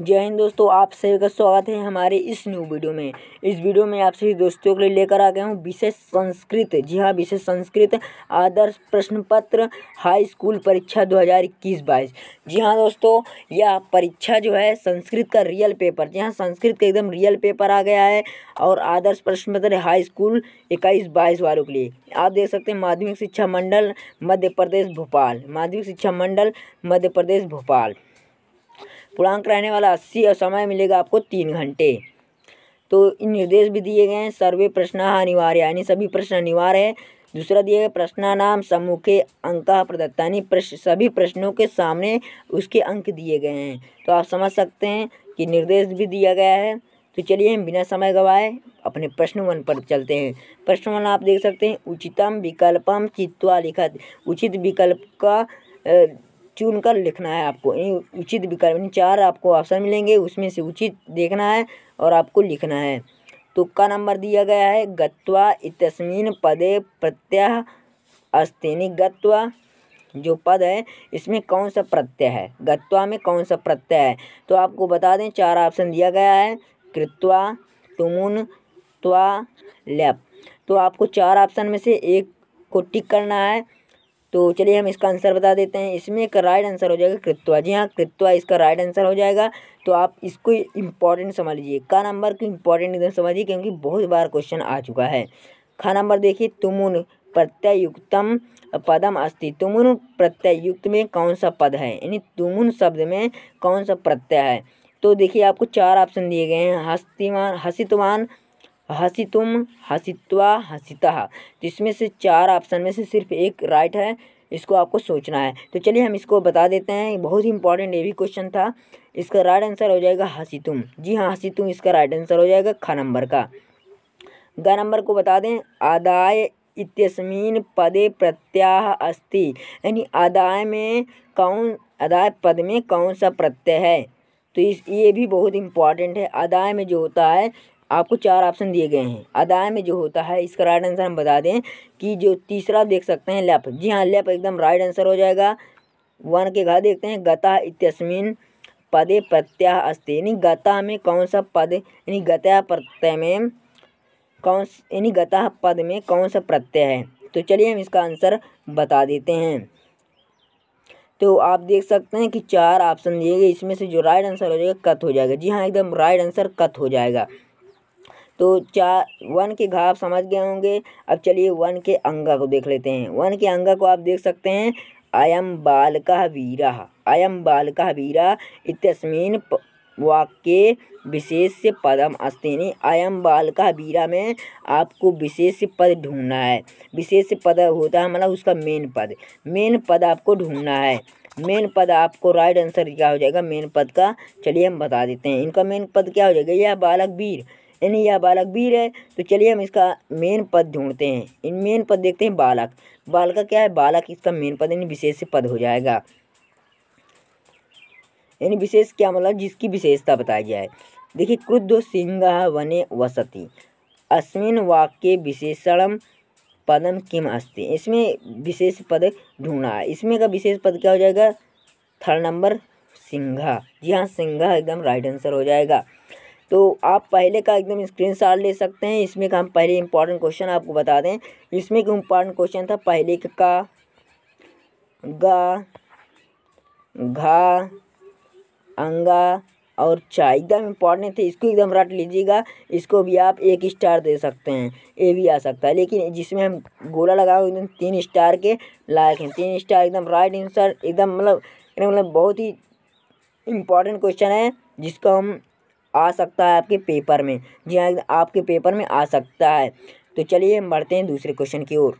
जय हिंद दोस्तों आप सभी का स्वागत है हमारे इस न्यू वीडियो में इस वीडियो में आप सभी दोस्तों के लिए लेकर आ गया हूँ विशेष संस्कृत जी हाँ विशेष संस्कृत आदर्श प्रश्न पत्र हाई स्कूल परीक्षा 2021 बाईस जी हाँ दोस्तों यह परीक्षा जो है संस्कृत का रियल पेपर जी हाँ संस्कृत का एकदम रियल पेपर आ गया है और आदर्श प्रश्न पत्र हाई स्कूल इक्कीस बाईस वालों के लिए आप देख सकते हैं माध्यमिक शिक्षा मंडल मध्य प्रदेश भोपाल माध्यमिक शिक्षा मंडल मध्य प्रदेश भोपाल पूर्णांक रहने वाला अस्सी और समय मिलेगा आपको तीन घंटे तो इन निर्देश भी दिए गए हैं सर्वे प्रश्न अनिवार्य यानी सभी प्रश्न अनिवार्य है दूसरा दिया गया प्रश्न नाम समूह के अंक प्रदत्त यानी प्रश्न सभी प्रश्नों के सामने उसके अंक दिए गए हैं तो आप समझ सकते हैं कि निर्देश भी दिया गया है तो चलिए हम बिना समय गवाए अपने प्रश्न वन पर चलते हैं प्रश्न वन आप देख सकते हैं उचितम विकल्पम चित्वा लिखत उचित विकल्प का चुन कर लिखना है आपको उचित विकल्प यानी चार आपको ऑप्शन मिलेंगे उसमें से उचित देखना है और आपको लिखना है तुक्का नंबर दिया गया है गत्वा इतस्मिन पदे प्रत्यय अस्तिनी गत्वा जो पद है इसमें कौन सा प्रत्यय है गत्वा में कौन सा प्रत्यय है तो आपको बता दें चार ऑप्शन दिया गया है कृत्वा तुमुन त्वा लेप तो आपको चार ऑप्शन में से एक को टिक करना है तो चलिए हम इसका आंसर बता देते हैं इसमें एक राइट आंसर हो जाएगा कृत्वा जी हाँ कृत्वा इसका राइट आंसर हो जाएगा तो आप इसको इम्पॉर्टेंट समझ लीजिए का नंबर को इम्पॉर्टेंट एकदम समझिए क्योंकि बहुत बार क्वेश्चन आ चुका है खा नंबर देखिए तुमुन प्रत्ययुक्तम पदम अस्ति तुमुन प्रत्ययुक्त में कौन सा पद है यानी तुमुन शब्द में कौन सा प्रत्यय है तो देखिए आपको चार ऑप्शन दिए गए हैं हस्तिमान हसितवान हसी तुम हसित्वा हसीता इसमें से चार ऑप्शन में से सिर्फ एक राइट है इसको आपको सोचना है तो चलिए हम इसको बता देते हैं बहुत ही इंपॉर्टेंट ये भी क्वेश्चन था इसका राइट आंसर हो जाएगा तुम जी हाँ तुम इसका राइट आंसर हो जाएगा ख नंबर का ग नंबर को बता दें आदाय इतस्मिन पदे प्रत्याह अस्ति यानी आदाय में कौन आदाय पद में कौन सा प्रत्यय है तो इस ये भी बहुत इंपॉर्टेंट है आदाय में जो होता है आपको चार ऑप्शन दिए गए हैं अदाय में जो होता है इसका राइट आंसर हम बता दें कि जो तीसरा देख सकते हैं लेप जी हाँ लेप एकदम राइट आंसर हो जाएगा वन के घा देखते हैं गता इतस्मिन पदे प्रत्यय अस्ते यानी गता में कौन सा पद यानी गता प्रत्यय में कौन यानी गता पद में कौन सा प्रत्यय है तो चलिए हम इसका आंसर बता देते हैं तो आप देख सकते हैं कि चार ऑप्शन दिए गए इसमें से जो राइट आंसर हो जाएगा कत हो जाएगा जी हाँ एकदम राइट आंसर कत हो जाएगा तो चार वन के घाव समझ गए होंगे अब चलिए वन के अंगा को देख लेते हैं वन के अंगा को आप देख सकते हैं अयम बालकः वीरा अयम का वीरा इतस्मिन वाक्य विशेष पदम अस्तिनी अयम का वीरा में आपको विशेष पद ढूंढना है विशेष पद होता है मतलब उसका मेन पद मेन पद आपको ढूंढना है मेन पद आपको राइट आंसर क्या हो जाएगा मेन पद का चलिए हम बता देते हैं इनका मेन पद क्या हो जाएगा यह बालक वीर यानी यह बालक वीर है तो चलिए हम इसका मेन पद ढूंढते हैं इन मेन पद देखते हैं बालक बालका क्या है बालक इसका मेन पद यानी विशेष पद हो जाएगा यानी विशेष क्या मतलब जिसकी विशेषता बताई जाए देखिए क्रुद्ध सिंह वने वसती अस्मिन वाक्य विशेषणम पदम किम अस्ति इसमें विशेष पद ढूंढा है इसमें का विशेष पद क्या हो जाएगा थर्ड नंबर सिंघा जी हाँ सिंघा एकदम राइट आंसर हो जाएगा तो आप पहले का एकदम स्क्रीनशॉट ले सकते हैं इसमें का हम पहले इंपॉर्टेंट क्वेश्चन आपको बता दें इसमें का इम्पॉर्टेंट क्वेश्चन था पहले का गा घा अंगा और चा एकदम इम्पॉर्टेंट थे इसको एकदम रट लीजिएगा इसको भी आप एक स्टार दे सकते हैं ये भी आ सकता है लेकिन जिसमें हम गोला लगाओ एकदम तीन स्टार के लायक हैं तीन स्टार एकदम राइट आंसर एकदम मतलब मतलब बहुत ही इम्पॉर्टेंट क्वेश्चन है जिसको हम आ सकता है आपके पेपर में जी हाँ आपके पेपर में आ सकता है तो चलिए बढ़ते हैं दूसरे क्वेश्चन की ओर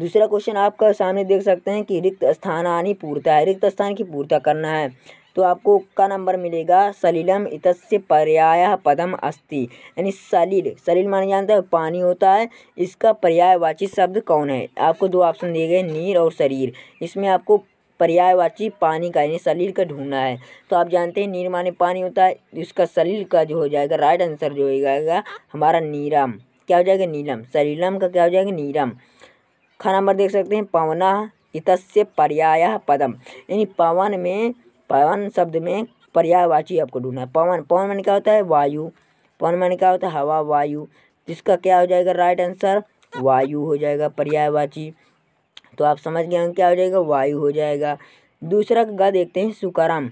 दूसरा क्वेश्चन आपका सामने देख सकते हैं कि रिक्त स्थान आनी पूर्ता है रिक्त स्थान की पूर्ता करना है तो आपको का नंबर मिलेगा सलीलम इतस्य पर्याय पदम अस्ति यानी सलील सलील माना जानते है पानी होता है इसका पर्यायवाची शब्द कौन है आपको दो ऑप्शन दिए गए नीर और शरीर इसमें आपको पर्यायवाची पानी का यानी सलील का ढूंढना है तो आप जानते हैं नीर माने पानी होता है इसका सलील का जो हो जाएगा राइट आंसर जो हो जाएगा हमारा नीरम क्या हो जाएगा नीलम सलीलम का क्या हो जाएगा नीरम खाना नंबर देख सकते हैं पवना इतस्य पर्याय पदम यानी पवन में पवन शब्द में पर्यायवाची आपको ढूंढना है पवन पवन मन क्या होता है वायु पवन मन क्या होता है हवा वायु जिसका क्या हो जाएगा राइट आंसर वायु हो जाएगा पर्यायवाची तो आप समझ गए क्या हो जाएगा वायु हो जाएगा दूसरा ग देखते हैं सुकरम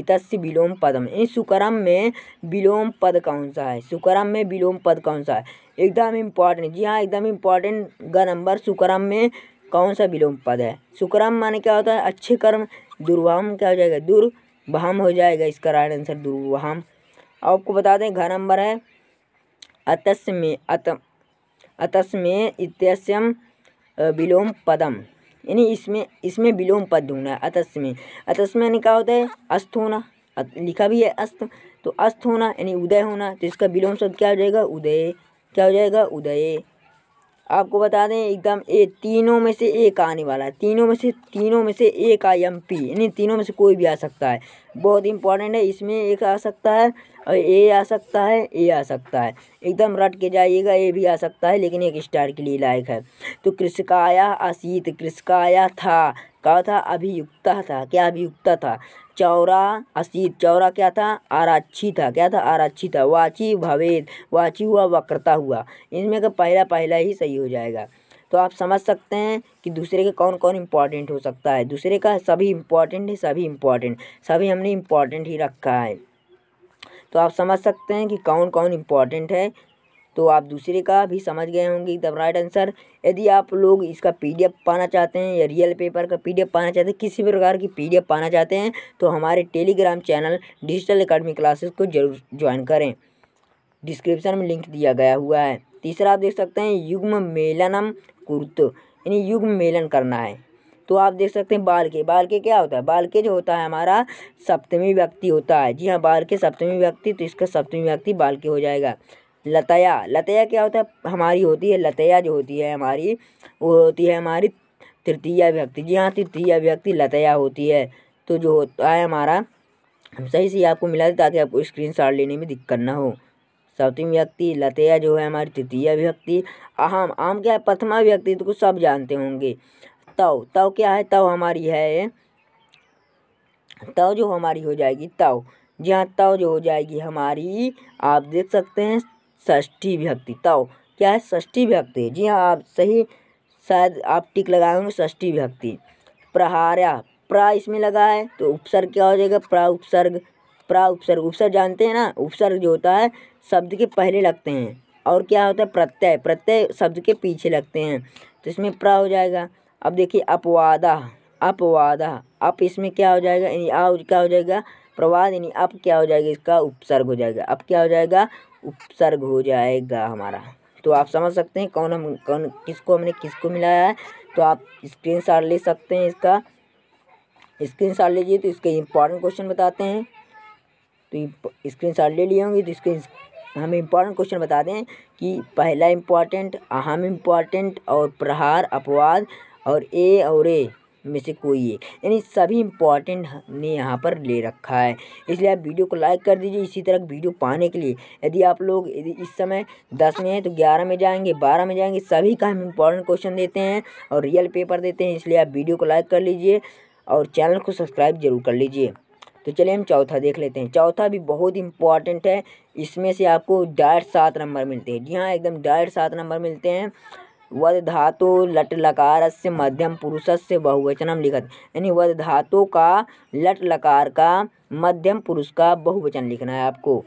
इतस्य विलोम पदम इन सुकरम में विलोम पद कौन सा है सुकरम में विलोम पद कौन सा है एकदम इम्पॉर्टेंट जी हाँ एकदम इम्पॉर्टेंट ग नंबर सुकरम में कौन सा विलोम पद है सुकरम माने क्या होता है अच्छे कर्म दुर्वाम क्या हो जाएगा दुर्वहम हो जाएगा इसका राइट आंसर दुर्वहम आपको बता दें घर नंबर है अतस्मे अत अतस्मे इत्यस्यम विलोम पदम यानी इसमें इसमें विलोम पद ढूंढना है अतस्मय में अतस्य में क्या होता है अस्त होना लिखा भी है अस्त तो अस्त होना यानी उदय होना तो इसका विलोम शब्द क्या हो जाएगा उदय क्या हो जाएगा उदय आपको बता दें एकदम ए तीनों में से एक आने वाला है तीनों में से तीनों में से एक आई एम पी यानी तीनों में से कोई भी आ सकता है बहुत इंपॉर्टेंट है इसमें एक आ सकता है और ए आ सकता है ए आ सकता है एकदम रट के जाइएगा ए भी आ सकता है लेकिन एक स्टार के लिए लायक है तो कृषकाया असीत कृषकाया था क्या था अभियुक्ता था क्या अभियुक्ता था चौरा असीत चौरा क्या था आराक्षी था क्या था आराक्षी था वाची भवेद वाची हुआ वक्रता हुआ इनमें का पहला पहला ही सही हो जाएगा तो आप समझ सकते हैं कि दूसरे के कौन कौन इम्पॉर्टेंट हो सकता है दूसरे का सभी इम्पॉर्टेंट है सभी इम्पॉर्टेंट सभी हमने इम्पॉर्टेंट ही रखा है तो आप समझ सकते हैं कि कौन कौन इम्पॉर्टेंट है तो आप दूसरे का भी समझ गए होंगे द राइट आंसर यदि आप लोग इसका पीडीएफ पाना चाहते हैं या रियल पेपर का पीडीएफ पाना चाहते हैं किसी भी प्रकार की पीडीएफ पाना चाहते हैं तो हमारे Telegram channel digital academy classes को जरूर ज्वाइन करें डिस्क्रिप्शन में लिंक दिया गया हुआ है तीसरा आप देख सकते हैं युग्म मेलनम कुर्त यानी युग्म मेलन करना है तो आप देख सकते हैं बाल के बाल के क्या होता है बाल के जो होता है हमारा सप्तमी व्यक्ति होता है जी हाँ बाल के सप्तमी व्यक्ति तो इसका सप्तमी व्यक्ति बाल के हो जाएगा लतया लतया क्या होता है हमारी होती है लतया जो होती है हमारी वो होती है हमारी तृतीय व्यक्ति जी हाँ तृतीय व्यक्ति लतया होती है तो जो होता है हमारा हम सही से आपको मिला ताकि आपको स्क्रीन शॉट लेने में दिक्कत ना हो सप्तम व्यक्ति लतया जो है हमारी तृतीय व्यक्ति अहम आम क्या है प्रथमा व्यक्ति तो कुछ सब जानते होंगे तव तव क्या है तव हमारी है तव जो हमारी हो जाएगी तव जी हाँ तव जो हो जाएगी हमारी आप देख सकते हैं षष्ठी विभक्ति तव क्या है षष्ठी विभक्ति जी हाँ आप सही शायद आप टिक लगाए होंगे षष्ठी विभक्ति प्रहार्या प्रा इसमें लगा है तो उपसर्ग क्या हो जाएगा प्रा उपसर्ग प्रा उपसर्ग उपसर्ग जानते हैं ना उपसर्ग जो होता है शब्द के पहले लगते हैं और क्या होता है प्रत्यय प्रत्यय शब्द के पीछे लगते हैं तो इसमें प्रा हो जाएगा अब देखिए अपवादा अपवादा अप इसमें क्या हो जाएगा यानी आ क्या हो जाएगा प्रवाद यानी अप क्या हो जाएगा इसका उपसर्ग हो जाएगा अब क्या हो जाएगा उपसर्ग हो जाएगा हमारा तो आप समझ सकते हैं कौन हम कौन किसको हमने किसको मिलाया है तो आप स्क्रीन शॉट ले सकते हैं इसका स्क्रीन शॉट लीजिए तो इसके इम्पॉर्टेंट क्वेश्चन बताते हैं तो स्क्रीन शॉट ले लिए होंगे तो इसके हम इम्पॉर्टेंट क्वेश्चन बता दें कि पहला इम्पॉर्टेंट अहम इम्पॉर्टेंट और प्रहार अपवाद और ए और ए में से कोई एक यानी सभी इम्पॉर्टेंट ने यहाँ पर ले रखा है इसलिए आप वीडियो को लाइक कर दीजिए इसी तरह वीडियो पाने के लिए यदि आप लोग यदि इस समय दस में हैं तो ग्यारह में जाएंगे बारह में जाएंगे सभी का हम इम्पॉर्टेंट क्वेश्चन देते हैं और रियल पेपर देते हैं इसलिए आप वीडियो को लाइक कर लीजिए और चैनल को सब्सक्राइब जरूर कर लीजिए तो चलिए हम चौथा देख लेते हैं चौथा भी बहुत इम्पॉर्टेंट है इसमें से आपको डायर सात नंबर मिलते हैं जी हाँ एकदम डायर सात नंबर मिलते हैं वध धातु लट से मध्यम पुरुष से बहुवचनं लिखत यानी वध धातु का लट लकार का मध्यम पुरुष का बहुवचन लिखना है आपको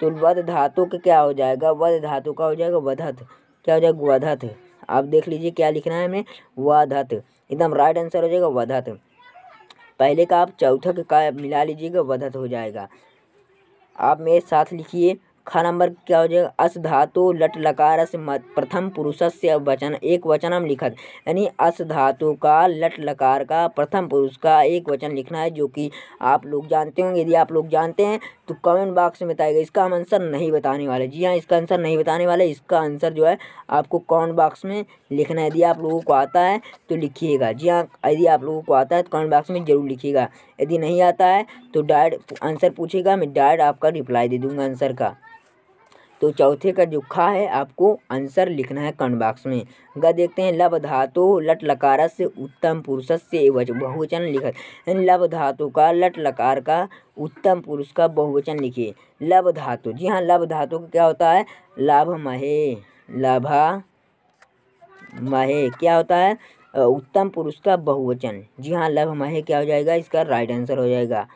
तो वध धातु का क्या हो जाएगा वध धातु का हो जाएगा वधत क्या हो जाएगा वधत आप देख लीजिए क्या लिखना है हमें वधत एकदम राइट आंसर हो जाएगा वधत पहले का आप चौथक का मिला लीजिएगा वधत हो जाएगा आप मेरे साथ लिखिए ख नंबर क्या हो जाएगा अस धातु लट लकार से प्रथम पुरुष से वचन एक वचन हम लिखत यानी अस धातु का लट लकार का प्रथम पुरुष का एक वचन लिखना है जो कि आप लोग जानते होंगे यदि आप लोग जानते हैं तो कमेंट बॉक्स में बताएगा इसका हम आंसर नहीं बताने वाले जी हाँ इसका आंसर नहीं बताने वाले इसका आंसर जो है आपको कमेंट बॉक्स में लिखना है यदि आप लोगों को आता है तो लिखिएगा जी हाँ यदि आप लोगों को आता है तो कमेंट बॉक्स में ज़रूर लिखिएगा यदि नहीं आता है तो डायरेक्ट आंसर पूछेगा मैं डायरेक्ट आपका रिप्लाई दे दूँगा आंसर का तो चौथे का जो खा है आपको आंसर लिखना है कर्ण बॉक्स में ग देखते हैं लब धातु लट लकार से उत्तम पुरुष से बहुवचन लिखत लब धातु का लट लकार का उत्तम पुरुष का बहुवचन लिखिए लव धातु जी हाँ लब धातु का क्या होता है लाभ महे लाभा महे क्या होता है उत्तम पुरुष का बहुवचन जी हाँ लभ महे क्या हो जाएगा इसका राइट आंसर हो जाएगा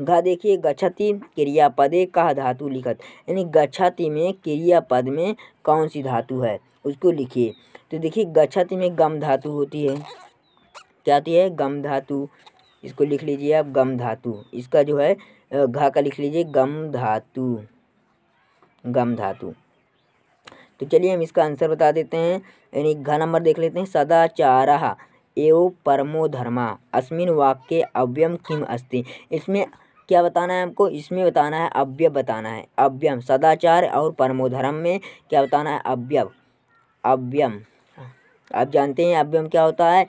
गा देखिए गच्छति क्रियापदे कह धातु लिखत यानी गच्छति में क्रियापद में कौन सी धातु है उसको लिखिए तो देखिए गच्छति में गम धातु होती है क्या होती है गम धातु इसको लिख लीजिए आप गम धातु इसका जो है घा का लिख लीजिए गम धातु गम धातु तो चलिए हम इसका आंसर बता देते हैं यानी घा नंबर देख लेते हैं सदाचारा एव परमो धर्मा अस्मिन वाक्य अव्यम किम अस्ति इसमें क्या बताना है हमको इसमें बताना है अव्यय बताना है अव्यम सदाचार और परमोधर्म में क्या बताना है अव्यव अव्यम आप जानते हैं अव्यम क्या होता है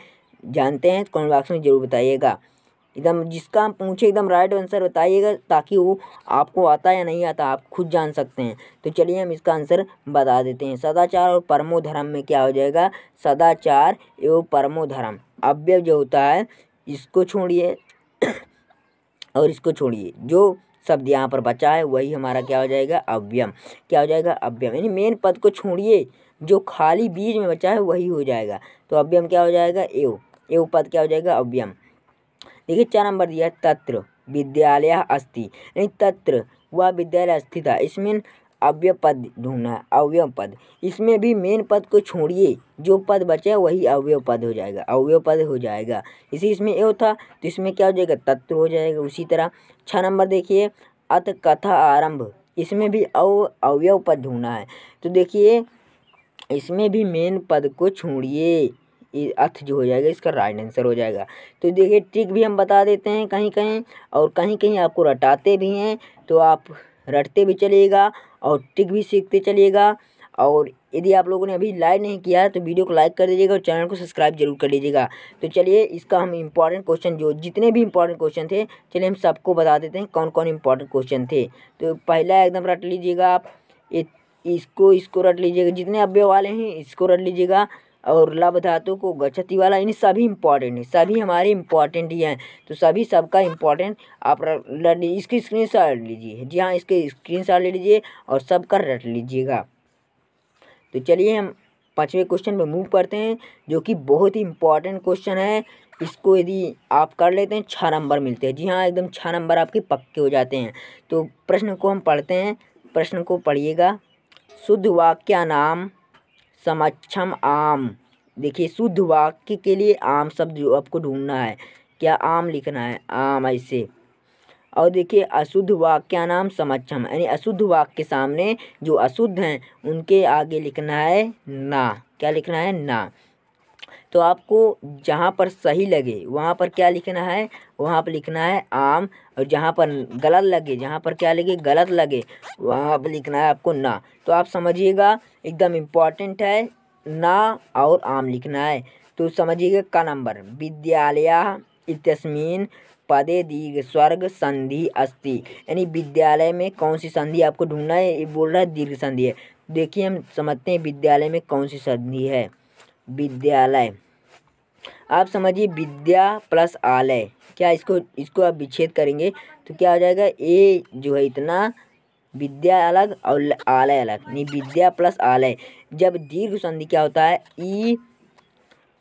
जानते हैं तो कमेंट बॉक्स में जरूर बताइएगा एकदम जिसका हम पूछे एकदम राइट आंसर बताइएगा ताकि वो आपको आता या नहीं आता आप खुद जान सकते हैं तो चलिए हम इसका आंसर बता देते हैं सदाचार और परमो धर्म में क्या हो जाएगा सदाचार एवं परमो धर्म अव्यव जो होता है इसको छोड़िए और इसको छोड़िए जो शब्द यहाँ पर बचा है वही हमारा क्या हो जाएगा अव्यम क्या हो जाएगा अव्यम यानी मेन पद को छोड़िए जो खाली बीज में बचा है वही हो जाएगा तो अव्यम क्या हो जाएगा एव एव पद क्या हो जाएगा अव्यम देखिए चार नंबर दिया तत्र विद्यालय अस्थि यानी तत्र वह विद्यालय अस्थि था इसमें अव्यय पद ढूंढना है अवय पद इसमें भी मेन पद को छोड़िए जो पद बचे वही अवय पद हो जाएगा अवय पद हो जाएगा इसी इसमें ए था तो इसमें क्या हो जाएगा तत्व हो जाएगा उसी तरह छः नंबर देखिए अत कथा आरंभ इसमें भी अव अवयव पद ढूंढना है तो देखिए इसमें भी मेन पद को छोड़िए अर्थ जो हो जाएगा इसका राइट आंसर हो जाएगा तो देखिए ट्रिक भी हम बता देते हैं कहीं कहीं और कहीं कहीं आपको रटाते भी हैं तो आप रटते भी चलिएगा और टिक भी सीखते चलिएगा और यदि आप लोगों ने अभी लाइक नहीं किया है तो वीडियो को लाइक कर दीजिएगा और चैनल को सब्सक्राइब जरूर कर लीजिएगा तो चलिए इसका हम इम्पॉर्टेंट क्वेश्चन जो जितने भी इम्पॉर्टेंट क्वेश्चन थे चलिए हम सबको बता देते हैं कौन कौन इम्पॉर्टेंट क्वेश्चन थे तो पहला एकदम रट लीजिएगा आप इसको इसको रट लीजिएगा जितने अब्बे वाले हैं इसको रट लीजिएगा और लब धातु तो को गचति वाला इन सभी इम्पॉर्टेंट है सभी हमारे इम्पॉर्टेंट ही हैं तो सभी सबका इंपॉर्टेंट आप रट इसकी स्क्रीन शॉट लीजिए जी हाँ इसके स्क्रीन शॉट ले लीजिए और सबका रट लीजिएगा तो चलिए हम पाँचवें क्वेश्चन पर मूव करते हैं जो कि बहुत ही इंपॉर्टेंट क्वेश्चन है इसको यदि आप कर लेते हैं छः नंबर मिलते हैं जी हाँ एकदम छः नंबर आपके पक्के हो जाते हैं तो प्रश्न को हम पढ़ते हैं प्रश्न को पढ़िएगा शुद्ध वाक्या नाम समक्षम आम देखिए शुद्ध वाक्य के लिए आम शब्द जो आपको ढूंढना है क्या आम लिखना है आम ऐसे और देखिए अशुद्ध नाम समक्षम यानी अशुद्ध वाक्य के सामने जो अशुद्ध हैं उनके आगे लिखना है ना क्या लिखना है ना तो आपको जहाँ पर सही लगे वहाँ पर क्या लिखना है वहाँ पर लिखना है आम और जहाँ पर गलत लगे जहाँ पर क्या लगे गलत लगे वहाँ पर लिखना है आपको ना तो आप समझिएगा एकदम इम्पॉर्टेंट है ना और आम लिखना है तो समझिएगा का नंबर विद्यालय इतस्मिन पदे दीर्घ स्वर्ग संधि अस्ति यानी विद्यालय में कौन सी संधि आपको ढूंढना है ये बोल रहा है दीर्घ संधि है देखिए हम समझते हैं विद्यालय में कौन सी संधि है विद्यालय आप समझिए विद्या प्लस आलय क्या इसको इसको आप विच्छेद करेंगे तो क्या हो जाएगा ए जो है इतना विद्या अलग और आलय अलग नहीं विद्या प्लस आलय जब दीर्घ संधि क्या होता है ई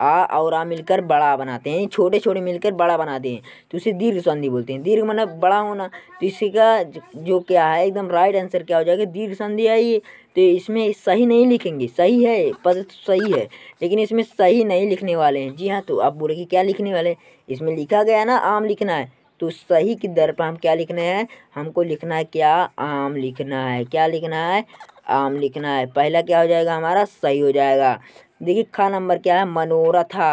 आ और आ मिलकर बड़ा बनाते हैं छोटे छोटे मिलकर बड़ा बनाते हैं तो उसे दीर्घ संधि बोलते हैं दीर्घ मतलब बड़ा होना तो इसी का जो क्या है एकदम राइट आंसर क्या हो जाएगा दीर्घ संधि है ये तो इसमें सही नहीं लिखेंगे सही है पद तो सही है लेकिन इसमें सही नहीं लिखने वाले हैं जी हाँ तो आप बोले कि क्या लिखने वाले हैं इसमें लिखा गया ना आम लिखना है तो सही की दर पर हम क्या लिखना है हमको लिखना है क्या आम लिखना है क्या लिखना है आम लिखना है पहला क्या हो जाएगा हमारा सही हो जाएगा देखिए खा नंबर क्या है मनोरथा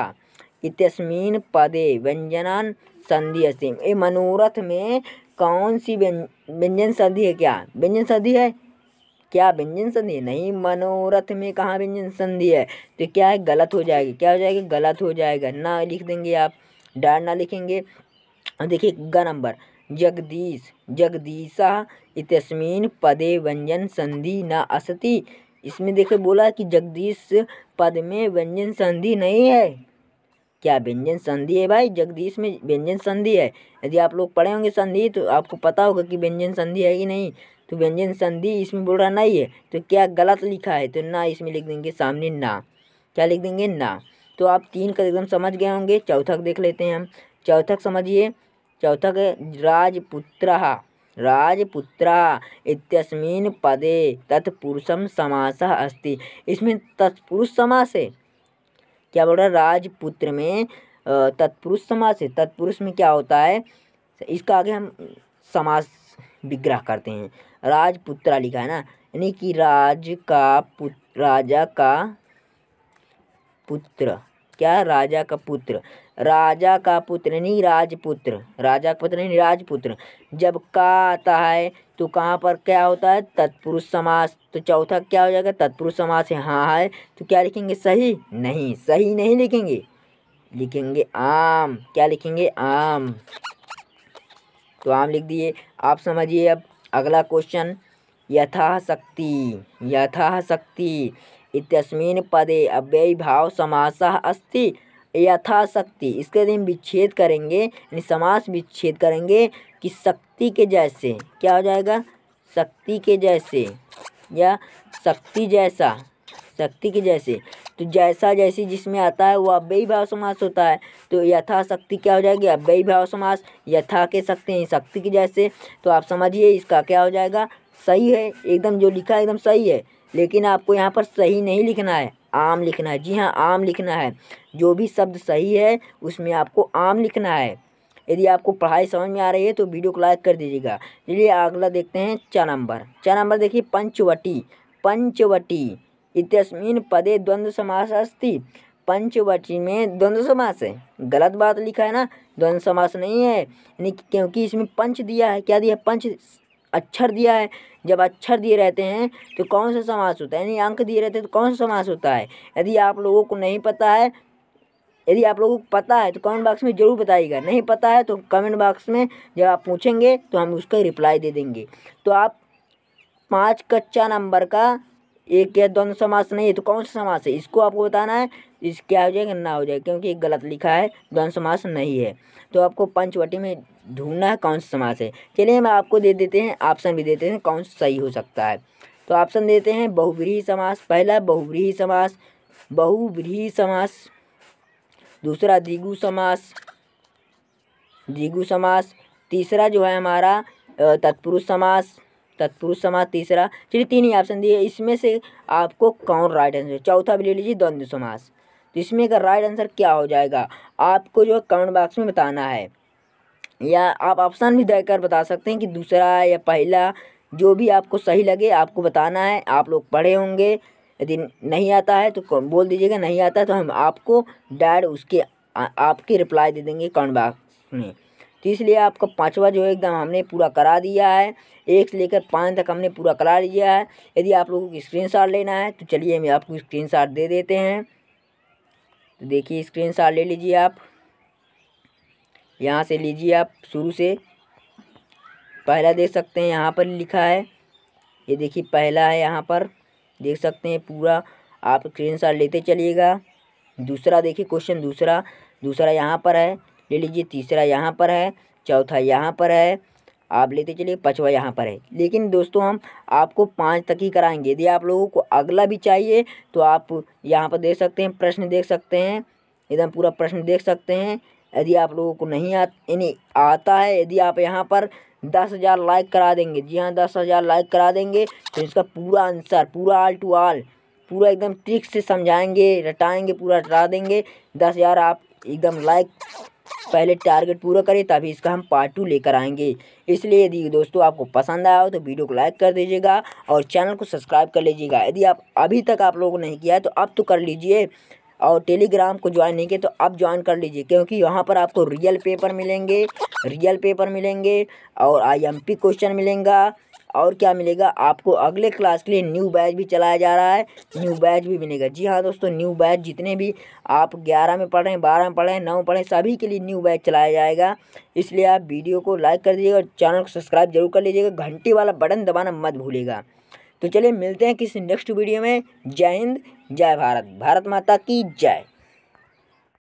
इतस्मिन पदे व्यंजनान संधि असीम ये मनोरथ में कौन सी व्यंजन संधि है क्या व्यंजन संधि है क्या व्यंजन संधि नहीं मनोरथ में कहाँ व्यंजन संधि है तो क्या है गलत हो जाएगी क्या हो जाएगी गलत हो जाएगा ना लिख देंगे आप ना लिखेंगे देखिए ग नंबर जगदीश जगदीशा इतस्मिन पदे व्यंजन संधि न असति इसमें देखो बोला कि जगदीश पद में व्यंजन संधि नहीं है क्या व्यंजन संधि है भाई जगदीश में व्यंजन संधि है यदि आप लोग पढ़े होंगे संधि तो आपको पता होगा कि व्यंजन संधि है कि नहीं तो व्यंजन संधि इसमें बोल रहा नहीं है तो क्या गलत लिखा है तो ना इसमें लिख देंगे सामने ना क्या लिख देंगे ना तो आप तीन का एकदम समझ गए होंगे चौथक देख लेते हैं हम चौथक समझिए चौथक राजपुत्र राजपुत्र इतस्मिन पदे तत्पुरुषम समास अस्ति इसमें तत्पुरुष समास है क्या बोल रहा है राजपुत्र में तत्पुरुष समास है तत्पुरुष में क्या होता है इसका आगे हम समास विग्रह करते हैं राजपुत्रा लिखा है ना यानी कि राज का पुत्र राजा का पुत्र क्या राजा का पुत्र राजा का पुत्र यानी राजपुत्र राजा का पुत्र यानी राजपुत्र जब का आता है तो कहाँ पर क्या होता है तत्पुरुष समास तो चौथा क्या हो जाएगा तत्पुरुष समास है हाँ है तो क्या लिखेंगे सही नहीं सही नहीं लिखेंगे लिखेंगे आम क्या लिखेंगे आम तो आम लिख दिए आप समझिए अब अगला क्वेश्चन यथाशक्ति यथाशक्ति इतस्मिन पदे भाव समास अस्ति यथाशक्ति इसके यदि हम विच्छेद करेंगे यानी समास विच्छेद करेंगे कि शक्ति के जैसे क्या हो जाएगा शक्ति के जैसे या शक्ति जैसा शक्ति के जैसे तो जैसा जैसी जिसमें आता है वो अव्ययी भाव समास होता है तो यथाशक्ति क्या हो जाएगी अव्ययी भाव समास यथा के शक्ति हैं शक्ति की जैसे तो आप समझिए इसका क्या हो जाएगा सही है एकदम जो लिखा है एकदम सही है लेकिन आपको यहाँ पर सही नहीं लिखना है आम लिखना है जी हाँ आम लिखना है जो भी शब्द सही है उसमें आपको आम लिखना है यदि आपको पढ़ाई समझ में आ रही है तो वीडियो को लाइक कर दीजिएगा चलिए अगला देखते हैं चार नंबर चार नंबर देखिए पंचवटी पंचवटी इतस्मिन पदे समास अस्ति पंचवटी में द्वंद्व समास है गलत बात लिखा है ना द्वंद्व समास नहीं है यानी क्योंकि इसमें पंच दिया है क्या दिया पंच अक्षर दिया है जब अक्षर दिए रहते हैं तो कौन सा समास होता है यानी अंक दिए रहते हैं तो कौन सा समास होता है यदि आप लोगों को नहीं पता है यदि आप लोगों को पता है तो कमेंट बॉक्स में ज़रूर बताइएगा नहीं पता है तो कमेंट बॉक्स में जब आप पूछेंगे तो हम उसका रिप्लाई दे देंगे तो आप पाँच कच्चा नंबर का एक या दोनों समास नहीं है तो कौन सा समास है इसको आपको बताना है इस क्या हो जाएगा ना हो जाएगा क्योंकि गलत लिखा है द्वंद समास नहीं है तो आपको पंचवटी में ढूंढना है कौन सा समास है चलिए हम आपको दे देते हैं ऑप्शन भी देते हैं कौन सा सही हो सकता है तो ऑप्शन देते हैं बहुव्रीही समास पहला बहुव्रीही समास बहुव्रीही समास दूसरा द्विगु समास द्विगु समास तीसरा जो है हमारा तत्पुरुष समास तत्पुरुष समाज तीसरा चलिए तीन ही ऑप्शन दिए इसमें से आपको कौन राइट आंसर चौथा भी ले लीजिए द्वंद्व समास तो इसमें का राइट आंसर क्या हो जाएगा आपको जो कमेंट बॉक्स में बताना है या आप ऑप्शन भी देकर बता सकते हैं कि दूसरा या पहला जो भी आपको सही लगे आपको बताना है आप लोग पढ़े होंगे यदि नहीं आता है तो बोल दीजिएगा नहीं आता है तो हम आपको डायर उसके आपके रिप्लाई दे देंगे कमेंट बॉक्स में तो इसलिए आपका पाँचवा जो है एकदम हमने पूरा करा दिया है एक से लेकर पाँच तक हमने पूरा करा लिया है यदि आप लोगों को स्क्रीन लेना है तो चलिए हम आपको स्क्रीन दे देते हैं तो देखिए स्क्रीन ले लीजिए आप यहाँ से लीजिए आप शुरू से पहला देख सकते हैं यहाँ पर लिखा है ये देखिए पहला है यहाँ पर देख सकते हैं पूरा आप स्क्रीन लेते चलिएगा दूसरा देखिए क्वेश्चन दूसरा दूसरा यहाँ पर है ले लीजिए तीसरा यहाँ पर है चौथा यहाँ पर है आप लेते चलिए पचवा यहाँ पर है लेकिन दोस्तों हम आपको पाँच तक ही कराएंगे यदि आप लोगों को अगला भी चाहिए तो आप यहाँ पर देख सकते हैं प्रश्न देख सकते हैं एकदम पूरा प्रश्न देख सकते हैं यदि आप लोगों को नहीं आ यानी आता है यदि आप यहाँ पर दस हज़ार लाइक करा देंगे जी हाँ दस हज़ार लाइक करा देंगे तो इसका पूरा आंसर पूरा आल टू आल पूरा एकदम ट्रिक से समझाएंगे रटाएंगे पूरा रटा देंगे दस हज़ार आप एकदम लाइक पहले टारगेट पूरा करें तभी इसका हम पार्ट टू लेकर आएंगे इसलिए यदि दोस्तों आपको पसंद आया हो तो वीडियो को लाइक कर दीजिएगा और चैनल को सब्सक्राइब कर लीजिएगा यदि आप अभी तक आप लोगों ने नहीं किया है तो अब तो कर लीजिए और टेलीग्राम को ज्वाइन नहीं किया तो अब ज्वाइन कर लीजिए क्योंकि वहाँ पर आपको रियल पेपर मिलेंगे रियल पेपर मिलेंगे और पी क्वेश्चन मिलेगा और क्या मिलेगा आपको अगले क्लास के लिए न्यू बैच भी चलाया जा रहा है न्यू बैच भी मिलेगा जी हाँ दोस्तों न्यू बैच जितने भी आप ग्यारह में पढ़ रहे हैं बारह में पढ़ रहे हैं नौ में पढ़ें सभी के लिए न्यू बैच चलाया जाएगा इसलिए आप वीडियो को लाइक कर दीजिएगा और चैनल को सब्सक्राइब जरूर कर लीजिएगा घंटी वाला बटन दबाना मत भूलेगा तो चलिए मिलते हैं किसी नेक्स्ट वीडियो में जय हिंद जय भारत भारत माता की जय